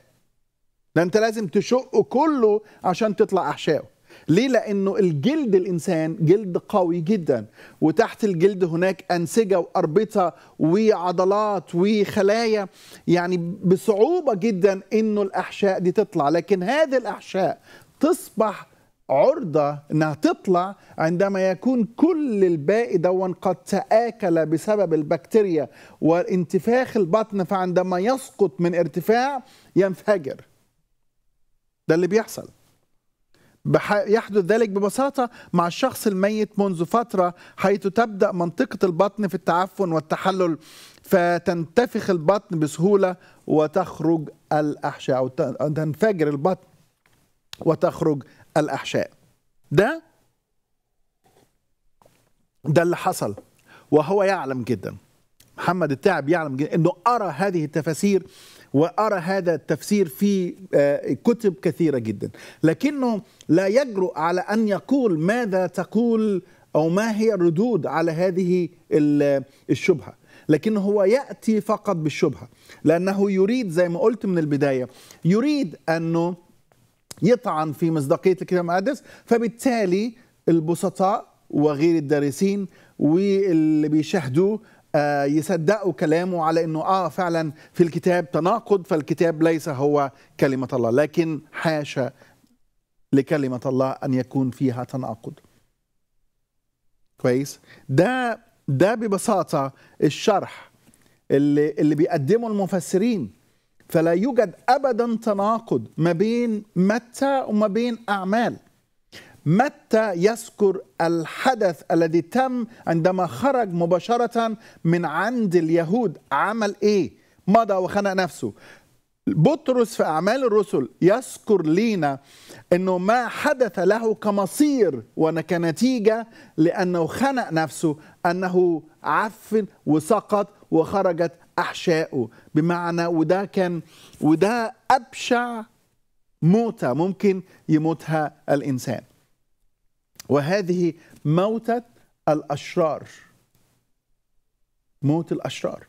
ده انت لازم تشقه كله عشان تطلع احشائه ليه لانه الجلد الانسان جلد قوي جدا وتحت الجلد هناك انسجه واربطه وعضلات وخلايا يعني بصعوبه جدا انه الاحشاء دي تطلع لكن هذه الاحشاء تصبح عرضة أنها تطلع عندما يكون كل الباقي دون قد تآكل بسبب البكتيريا وانتفاخ البطن فعندما يسقط من ارتفاع ينفجر ده اللي بيحصل يحدث ذلك ببساطة مع الشخص الميت منذ فترة حيث تبدأ منطقة البطن في التعفن والتحلل فتنتفخ البطن بسهولة وتخرج الأحشاء أو تنفجر البطن وتخرج الأحشاء ده ده اللي حصل وهو يعلم جدا محمد التعب يعلم جدا أنه أرى هذه التفاسير وأرى هذا التفسير في آه، كتب كثيرة جدا لكنه لا يجرؤ على أن يقول ماذا تقول أو ما هي الردود على هذه آه، الشبهة لكن هو يأتي فقط بالشبهة لأنه يريد زي ما قلت من البداية يريد أنه يطعن في مصداقية الكتاب المقدس فبالتالي البسطاء وغير الدارسين واللي بيشاهدوه آه، يصدقوا كلامه على انه اه فعلا في الكتاب تناقض فالكتاب ليس هو كلمه الله لكن حاشا لكلمه الله ان يكون فيها تناقض كويس ده ده ببساطه الشرح اللي اللي بيقدمه المفسرين فلا يوجد ابدا تناقض ما بين متى وما بين اعمال متى يذكر الحدث الذي تم عندما خرج مباشرة من عند اليهود عمل إيه مضى وخنق نفسه بطرس في أعمال الرسل يذكر لينا أنه ما حدث له كمصير وكنتيجة لأنه خنق نفسه أنه عفن وسقط وخرجت أحشائه بمعنى وده كان وده أبشع موتة ممكن يموتها الإنسان وهذه موتة الأشرار موت الأشرار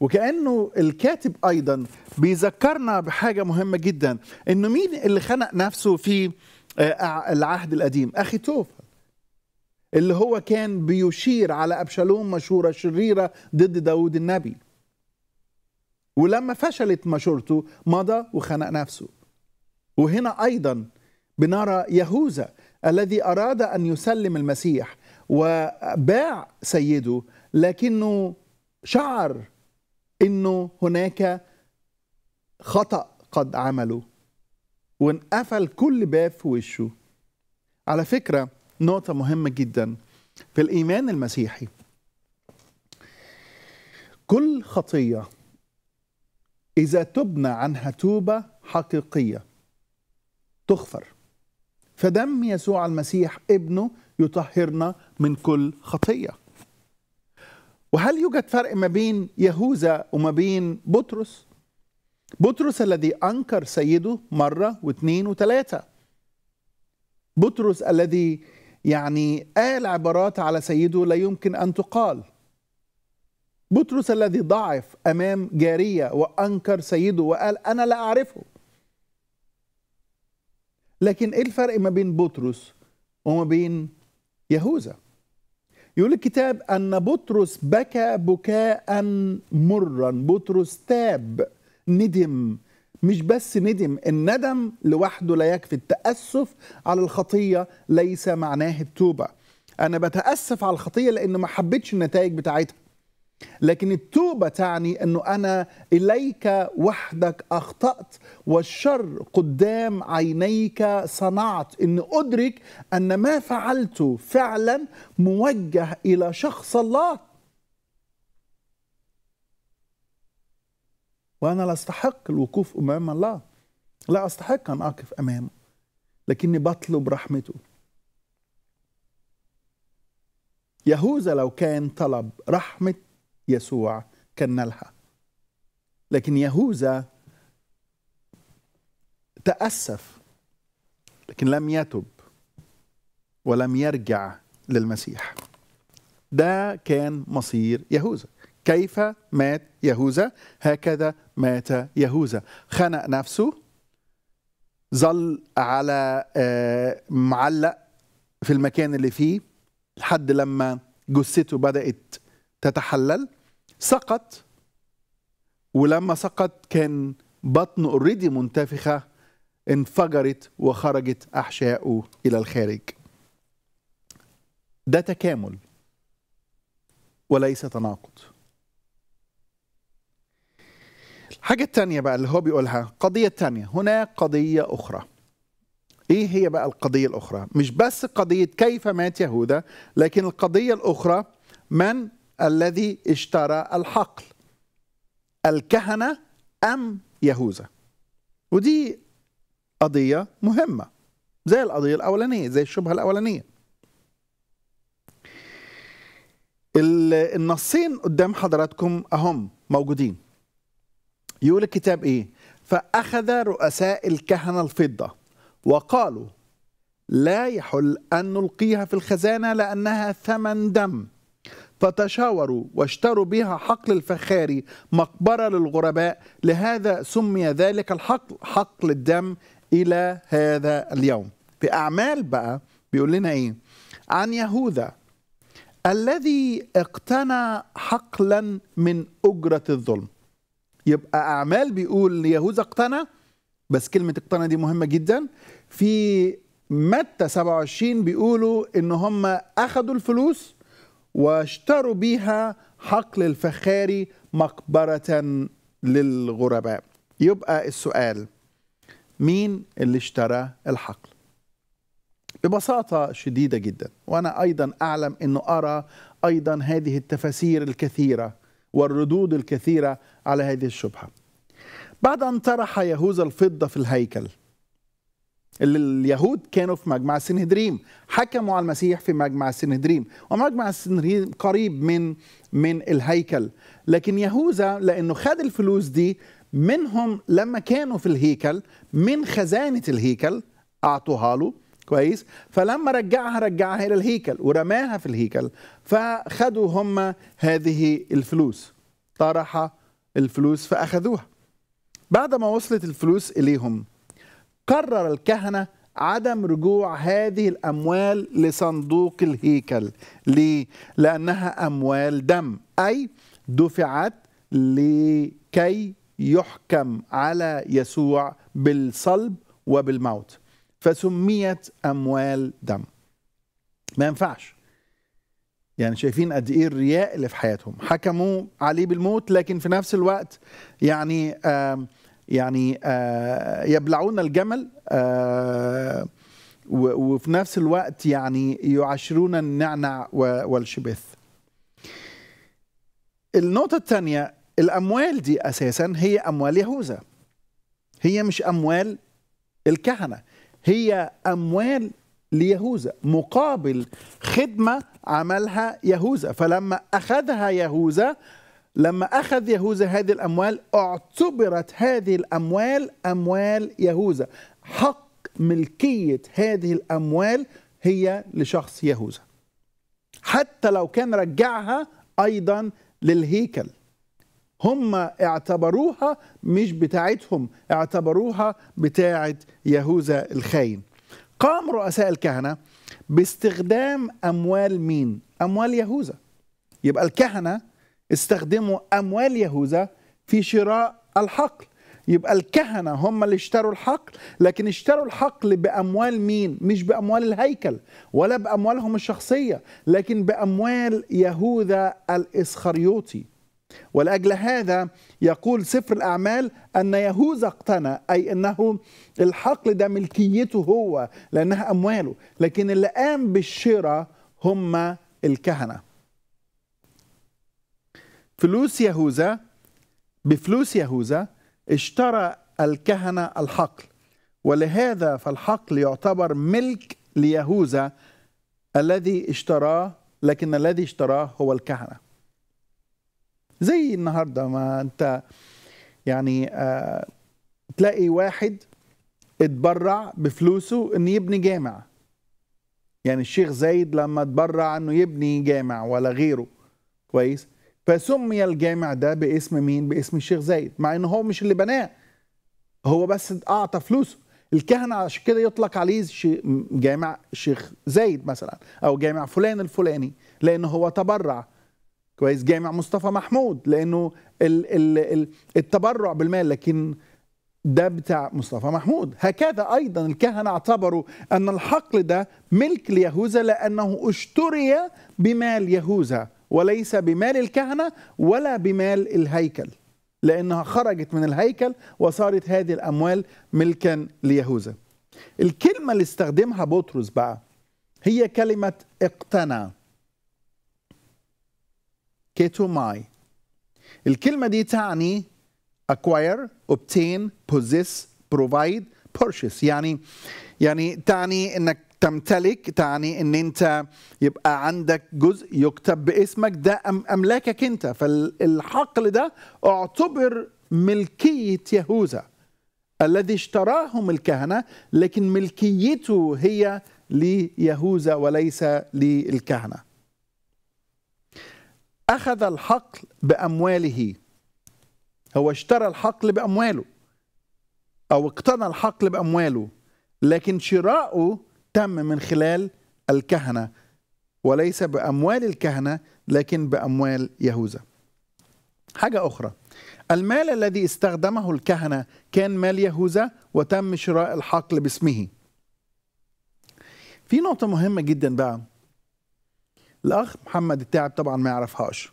وكأنه الكاتب أيضا بيذكرنا بحاجة مهمة جدا إنه مين اللي خنق نفسه في آه، العهد القديم أخي توفل اللي هو كان بيشير على أبشالوم مشورة شريرة ضد داود النبي ولما فشلت مشورته مضى وخنق نفسه وهنا أيضا بنرى يهوذا الذي أراد أن يسلم المسيح وباع سيده لكنه شعر أنه هناك خطأ قد عمله وانقفل كل باب في وشه على فكرة نقطة مهمة جدا في الإيمان المسيحي كل خطية إذا تبنى عنها توبة حقيقية تغفر فدم يسوع المسيح ابنه يطهرنا من كل خطيه وهل يوجد فرق ما بين يهوذا وما بين بطرس بطرس الذي انكر سيده مره واثنين وثلاثه بطرس الذي يعني قال عبارات على سيده لا يمكن ان تقال بطرس الذي ضعف امام جاريه وانكر سيده وقال انا لا اعرفه لكن ايه الفرق ما بين بطرس وما بين يهوذا يقول الكتاب ان بطرس بكى بكاء مرا بطرس تاب ندم مش بس ندم الندم لوحده لا يكفي التاسف على الخطيه ليس معناه التوبه انا بتاسف على الخطيه لان ما حبيتش النتائج بتاعتها لكن التوبة تعني أنه أنا إليك وحدك أخطأت والشر قدام عينيك صنعت أن أدرك أن ما فعلته فعلا موجه إلى شخص الله وأنا لا أستحق الوقوف أمام الله لا أستحق أن أقف أمامه لكني بطلب رحمته يهوذا لو كان طلب رحمة يسوع كالنلحة لكن يهوذا تأسف لكن لم يتب ولم يرجع للمسيح ده كان مصير يهوذا كيف مات يهوذا هكذا مات يهوذا خنق نفسه ظل على آه، معلق في المكان اللي فيه لحد لما جثته بدأت تتحلل سقط ولما سقط كان بطنه اوريدي منتفخه انفجرت وخرجت احشائه الى الخارج ده تكامل وليس تناقض الحاجة التانية بقى اللي هو بيقولها قضية تانية هناك قضية أخرى إيه هي بقى القضية الأخرى مش بس قضية كيف مات يهوذا لكن القضية الأخرى من الذي اشترى الحقل الكهنة أم يهوذا ودي قضية مهمة زي القضية الأولانية زي الشبهة الأولانية النصين قدام حضراتكم أهم موجودين يقول الكتاب إيه فأخذ رؤساء الكهنة الفضة وقالوا لا يحل أن نلقيها في الخزانة لأنها ثمن دم فتشاوروا واشتروا بها حقل الفخاري مقبرة للغرباء لهذا سمي ذلك الحقل حقل الدم إلى هذا اليوم في أعمال بقى بيقول لنا إيه عن يهوذا الذي اقتنى حقلا من أجرة الظلم يبقى أعمال بيقول يهوذا اقتنى بس كلمة اقتنى دي مهمة جدا في متى 27 بيقولوا إن هم اخذوا الفلوس واشتروا بها حقل الفخاري مقبرة للغرباء يبقى السؤال مين اللي اشترى الحقل ببساطة شديدة جدا وأنا أيضا أعلم أنه أرى أيضا هذه التفاسير الكثيرة والردود الكثيرة على هذه الشبهة بعد أن طرح يهوذا الفضة في الهيكل اللي اليهود كانوا في مجمع السنهدريم حكموا على المسيح في مجمع السنهدريم ومجمع السنهدريم قريب من من الهيكل لكن يهوذا لانه خد الفلوس دي منهم لما كانوا في الهيكل من خزانه الهيكل اعطوها له كويس فلما رجعها رجعها الى الهيكل ورماها في الهيكل فخدوا هم هذه الفلوس طرح الفلوس فاخذوها بعد ما وصلت الفلوس اليهم قرر الكهنة عدم رجوع هذه الأموال لصندوق الهيكل ليه؟ لأنها أموال دم أي دفعت لكي يحكم على يسوع بالصلب وبالموت فسميت أموال دم ما ينفعش يعني شايفين قد ايه الرياء اللي في حياتهم حكموا عليه بالموت لكن في نفس الوقت يعني يعني آه، يبلعون الجمل آه، وفي نفس الوقت يعني يعاشرون النعنع والشبث النقطة الثانية الأموال دي أساسا هي أموال يهوذا هي مش أموال الكهنة هي أموال ليهوذا مقابل خدمة عملها يهوذا فلما أخذها يهوذا لما أخذ يهوذا هذه الأموال اعتبرت هذه الأموال أموال يهوذا حق ملكية هذه الأموال هي لشخص يهوذا حتى لو كان رجعها أيضا للهيكل هم اعتبروها مش بتاعتهم اعتبروها بتاعت يهوذا الخاين قام رؤساء الكهنة باستخدام أموال مين؟ أموال يهوذا يبقى الكهنة استخدموا أموال يهوذا في شراء الحقل يبقى الكهنة هم اللي اشتروا الحقل لكن اشتروا الحقل بأموال مين؟ مش بأموال الهيكل ولا بأموالهم الشخصية لكن بأموال يهوذا الإسخريوطي ولأجل هذا يقول سفر الأعمال أن يهوذا اقتنى أي أنه الحقل ده ملكيته هو لأنها أمواله لكن اللي قام بالشراء هم الكهنه فلوس يهوذا بفلوس يهوذا اشترى الكهنة الحقل ولهذا فالحقل يعتبر ملك ليهوذا الذي اشتراه لكن الذي اشتراه هو الكهنة زي النهاردة ما انت يعني آه تلاقي واحد اتبرع بفلوسه ان يبني جامع يعني الشيخ زايد لما اتبرع انه يبني جامع ولا غيره كويس فسمي الجامع ده باسم مين؟ باسم الشيخ زايد مع ان هو مش اللي بناه هو بس اعطى فلوسه الكهنة عشان كده يطلق عليه جامع الشيخ زايد مثلا او جامع فلان الفلاني لانه هو تبرع كويس جامع مصطفى محمود لانه ال ال ال التبرع بالمال لكن ده بتاع مصطفى محمود هكذا ايضا الكهنه اعتبروا ان الحقل ده ملك ليهوذا لانه اشتري بمال يهوذا وليس بمال الكهنة ولا بمال الهيكل لأنها خرجت من الهيكل وصارت هذه الأموال ملكا ليهوذا الكلمة اللي استخدمها بطرس بقى هي كلمة اقتنع كيتوماي الكلمة دي تعني acquire, obtain, possess, provide, purchase يعني يعني تعني انك تمتلك تعني ان انت يبقى عندك جزء يكتب باسمك ده املاكك انت فالحقل ده اعتبر ملكيه يهوذا الذي اشتراهم الكهنه لكن ملكيته هي ليهوذا وليس للكهنه اخذ الحقل بامواله هو اشترى الحقل بامواله او اقتنى الحقل بامواله لكن شراؤه تم من خلال الكهنة وليس بأموال الكهنة لكن بأموال يهوذا حاجة أخرى المال الذي استخدمه الكهنة كان مال يهوذا وتم شراء الحقل باسمه في نقطة مهمة جدا بقى الأخ محمد التعب طبعا ما يعرفهاش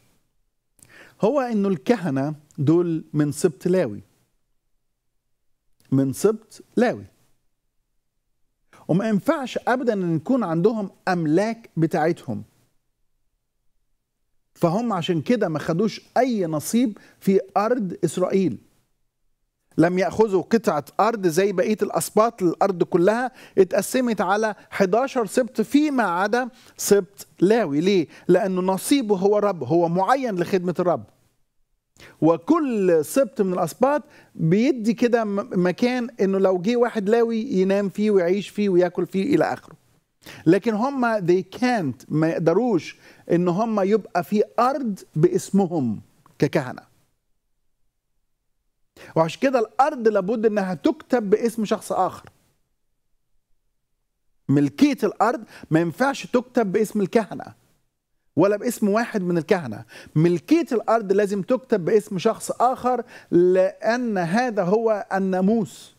هو إنه الكهنة دول من سبط لاوي من سبط لاوي وما ينفعش ابدا ان يكون عندهم املاك بتاعتهم فهم عشان كده ما خدوش اي نصيب في ارض اسرائيل لم ياخذوا قطعه ارض زي بقيه الاسباط الارض كلها اتقسمت على 11 سبط فيما عدا سبط لاوي ليه لانه نصيبه هو رب هو معين لخدمه الرب وكل سبط من الاسباط بيدي كده مكان انه لو جه واحد لاوي ينام فيه ويعيش فيه وياكل فيه الى اخره لكن هم they can't ما يقدروش ان هم يبقى في ارض باسمهم ككهنه وعشان كده الارض لابد انها تكتب باسم شخص اخر ملكيه الارض ما ينفعش تكتب باسم الكهنه ولا باسم واحد من الكهنة ملكية الأرض لازم تكتب باسم شخص آخر لأن هذا هو الناموس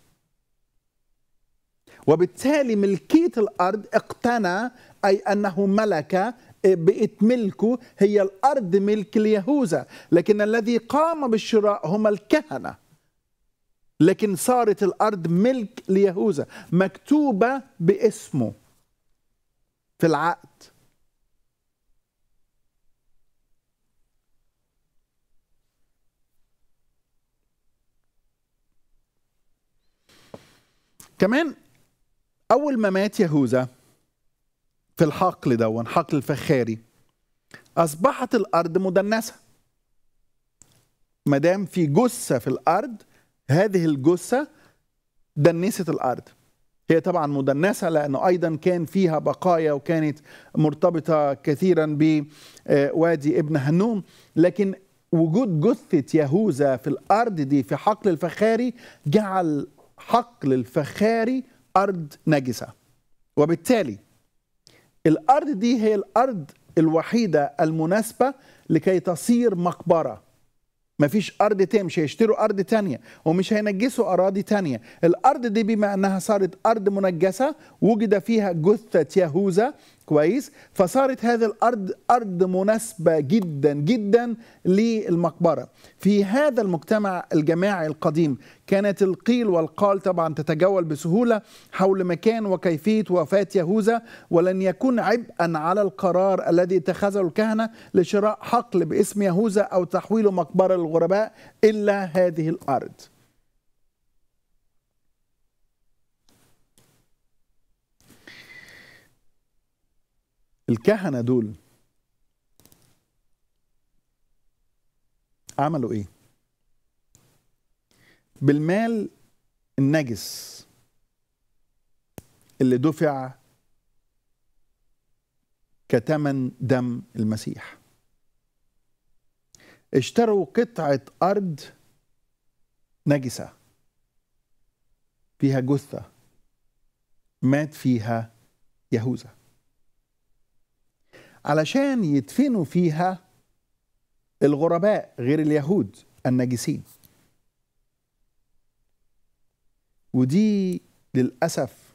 وبالتالي ملكية الأرض اقتنى أي أنه ملك بقت ملكه هي الأرض ملك اليهوذا لكن الذي قام بالشراء هم الكهنة لكن صارت الأرض ملك ليهوذا مكتوبة باسمه في العقد كمان اول ما مات يهوذا في الحقل دون حقل الفخاري اصبحت الارض مدنسه ما دام في جثه في الارض هذه الجثه دنست الارض هي طبعا مدنسة لأنه أيضا كان فيها بقايا وكانت مرتبطة كثيرا بوادي ابن هنوم لكن وجود جثة يهوذا في الأرض دي في حقل الفخاري جعل حقل الفخاري أرض نجسة وبالتالي الأرض دي هي الأرض الوحيدة المناسبة لكي تصير مقبرة مفيش أرض تاني مش هيشتروا أرض تانية ومش هينجسوا أراضي تانية الأرض دي بما أنها صارت أرض منجسة وجد فيها جثة يهوذا كويس فصارت هذه الارض ارض مناسبه جدا جدا للمقبره في هذا المجتمع الجماعي القديم كانت القيل والقال طبعا تتجول بسهوله حول مكان وكيفيه وفاه يهوذا ولن يكون عبئا على القرار الذي اتخذه الكهنه لشراء حقل باسم يهوذا او تحويله مقبره للغرباء الا هذه الارض الكهنه دول عملوا ايه بالمال النجس اللي دفع كتمن دم المسيح اشتروا قطعه ارض نجسه فيها جثه مات فيها يهوذا علشان يدفنوا فيها الغرباء غير اليهود النجسين ودي للأسف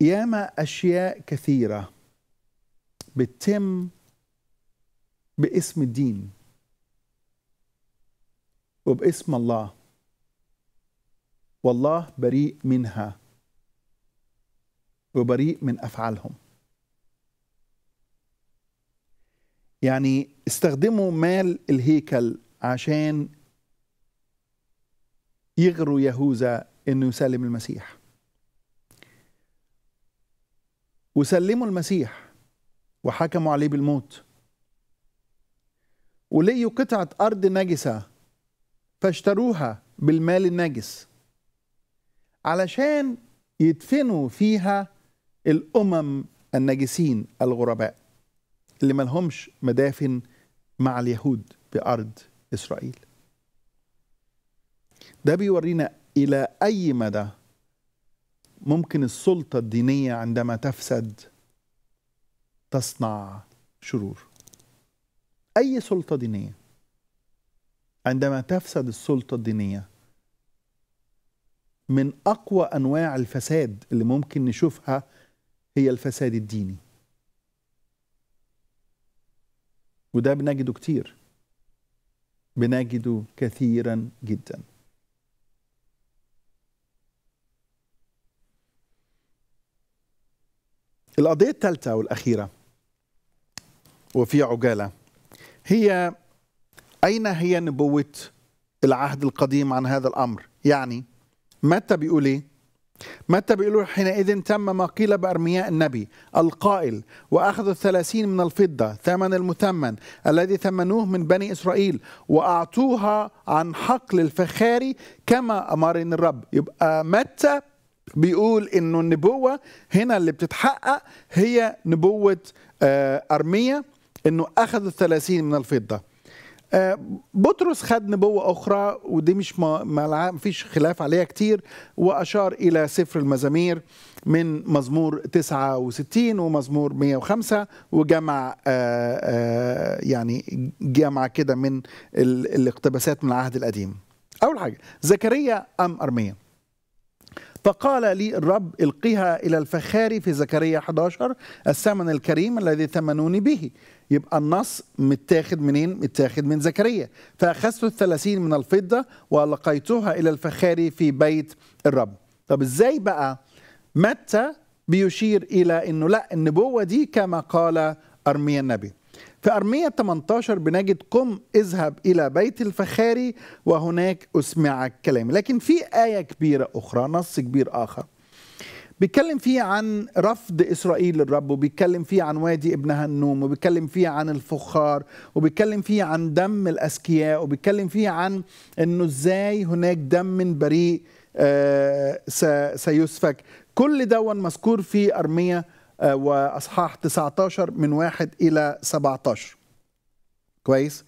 ياما أشياء كثيرة بتتم باسم الدين وباسم الله والله بريء منها وبريء من أفعالهم يعني استخدموا مال الهيكل عشان يغروا يهوذا انه يسلم المسيح وسلموا المسيح وحكموا عليه بالموت وليوا قطعة أرض نجسة فاشتروها بالمال النجس علشان يدفنوا فيها الأمم النجسين الغرباء اللي ما لهمش مدافن مع اليهود بأرض إسرائيل ده بيورينا إلى أي مدى ممكن السلطة الدينية عندما تفسد تصنع شرور أي سلطة دينية عندما تفسد السلطة الدينية من أقوى أنواع الفساد اللي ممكن نشوفها هي الفساد الديني وده بنجده كتير بنجده كثيرا جدا القضية الثالثة والأخيرة وفي عجالة هي أين هي نبوة العهد القديم عن هذا الأمر يعني متى بيقول إيه متى بيقول حينئذ تم ما قيل بأرمياء النبي القائل وأخذوا الثلاثين من الفضة ثمن المثمن الذي ثمنوه من بني إسرائيل وأعطوها عن حقل الفخاري كما أمرن الرب يبقى متى بيقول انه النبوه هنا اللي بتتحقق هي نبوه آه، أرمية انه اخذ الثلاثين من الفضه بطرس خد نبوة أخرى ودي مش ما فيش خلاف عليها كتير وأشار إلى سفر المزامير من مزمور 69 ومزمور 105 وجمع آه، آه، يعني جمع كده من الاقتباسات من العهد القديم أول حاجة زكريا أم أرميا فقال لي الرب القها إلى الفخاري في زكريا 11 الثمن الكريم الذي ثمنوني به يبقى النص متاخد منين متاخد من زكريا فأخذت الثلاثين من الفضة ولقيتها إلى الفخاري في بيت الرب طب إزاي بقى متى بيشير إلى أنه لا النبوة دي كما قال أرميا النبي في أرمية 18 بنجد قم اذهب إلى بيت الفخاري وهناك أسمعك كلامي لكن في آية كبيرة أخرى نص كبير آخر بيتكلم فيه عن رفض اسرائيل للرب وبيتكلم فيه عن وادي ابنها النوم وبيتكلم فيه عن الفخار وبيتكلم فيه عن دم الاذكياء وبيتكلم فيه عن انه ازاي هناك دم بريء آه، سيسفك كل ده مذكور في ارميه آه، واصحاح 19 من 1 الى 17 كويس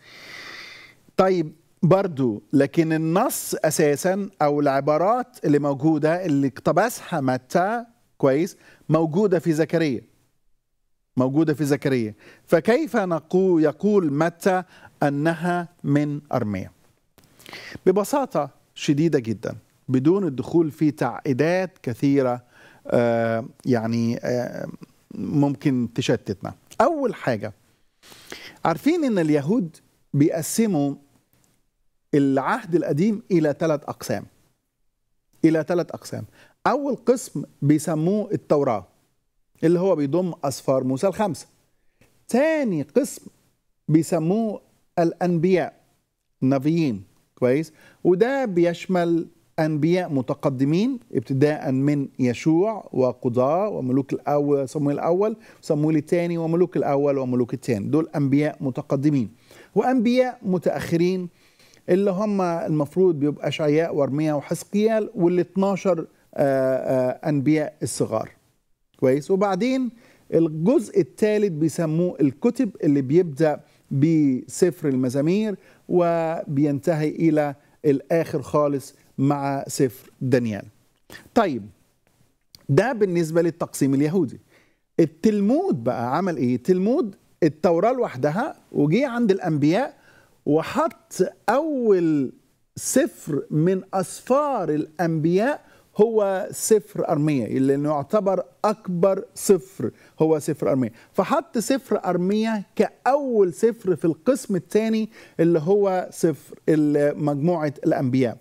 طيب برضو لكن النص اساسا او العبارات اللي موجوده اللي اقتبسها متى كويس موجوده في زكريا موجوده في زكريا فكيف نقول يقول متى انها من ارميا ببساطه شديده جدا بدون الدخول في تعقيدات كثيره آه، يعني آه، ممكن تشتتنا اول حاجه عارفين ان اليهود بيقسموا العهد القديم الى ثلاث اقسام الى ثلاث اقسام اول قسم بيسموه التوراه اللي هو بيضم اسفار موسى الخمسه ثاني قسم بيسموه الانبياء النبيين كويس وده بيشمل أنبياء متقدمين ابتداء من يشوع وقضاة وملوك الأول صمويل الأول صمويل الثاني وملوك الأول وملوك الثاني دول أنبياء متقدمين وأنبياء متأخرين اللي هم المفروض بيبقى أشعياء وارميا وحسقيال وال 12 آه، آه، أنبياء الصغار كويس وبعدين الجزء الثالث بيسموه الكتب اللي بيبدأ بسفر المزامير وبينتهي إلى الآخر خالص مع سفر دانيال طيب ده بالنسبة للتقسيم اليهودي التلمود بقى عمل ايه التلمود التوراة لوحدها وجي عند الأنبياء وحط أول سفر من أسفار الأنبياء هو سفر أرمية اللي يعتبر أكبر سفر هو سفر أرمية فحط سفر أرمية كأول سفر في القسم الثاني اللي هو سفر مجموعة الأنبياء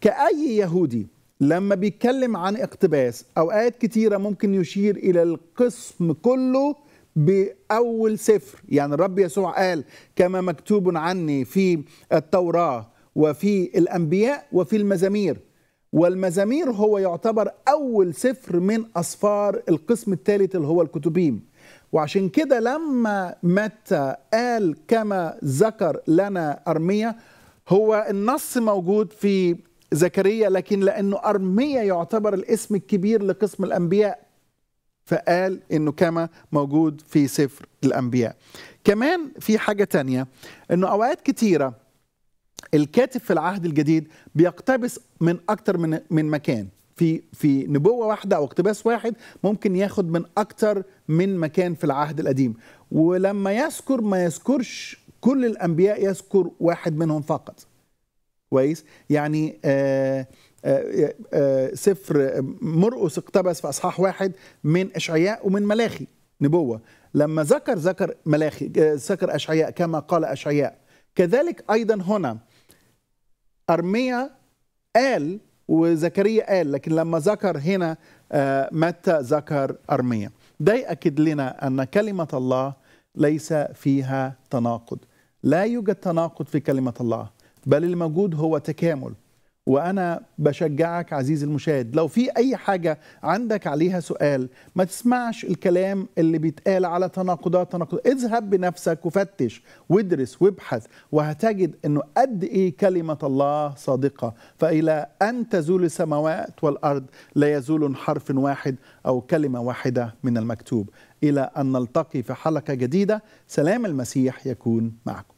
كأي يهودي لما بيتكلم عن اقتباس أوقات كتيرة ممكن يشير إلى القسم كله بأول سفر يعني الرب يسوع قال كما مكتوب عني في التوراة وفي الأنبياء وفي المزامير والمزامير هو يعتبر أول سفر من أصفار القسم الثالث اللي هو الكتبين وعشان كده لما متى قال كما ذكر لنا أرمية هو النص موجود في زكريا لكن لأنه أرميا يعتبر الاسم الكبير لقسم الأنبياء فقال انه كما موجود في سفر الانبياء كمان في حاجه تانية انه اوقات كتيره الكاتب في العهد الجديد بيقتبس من اكتر من من مكان في في نبوه واحده او اقتباس واحد ممكن ياخد من اكتر من مكان في العهد القديم ولما يذكر ما يذكرش كل الانبياء يذكر واحد منهم فقط كويس يعني آآ آه، آآ آه، آآ آه، سفر مرقس اقتبس في اصحاح واحد من اشعياء ومن ملاخي نبوه لما ذكر ذكر ملاخي ذكر اشعياء كما قال اشعياء كذلك ايضا هنا ارميا قال وزكريا قال لكن لما ذكر هنا متى ذكر ارميا ده ياكد لنا ان كلمه الله ليس فيها تناقض لا يوجد تناقض في كلمه الله بل الموجود هو تكامل وانا بشجعك عزيزي المشاهد لو في اي حاجه عندك عليها سؤال ما تسمعش الكلام اللي بيتقال على تناقضات تناقض اذهب بنفسك وفتش وادرس وابحث وهتجد انه قد ايه كلمه الله صادقه فالى ان تزول السماوات والارض لا يزول حرف واحد او كلمه واحده من المكتوب الى ان نلتقي في حلقه جديده سلام المسيح يكون معكم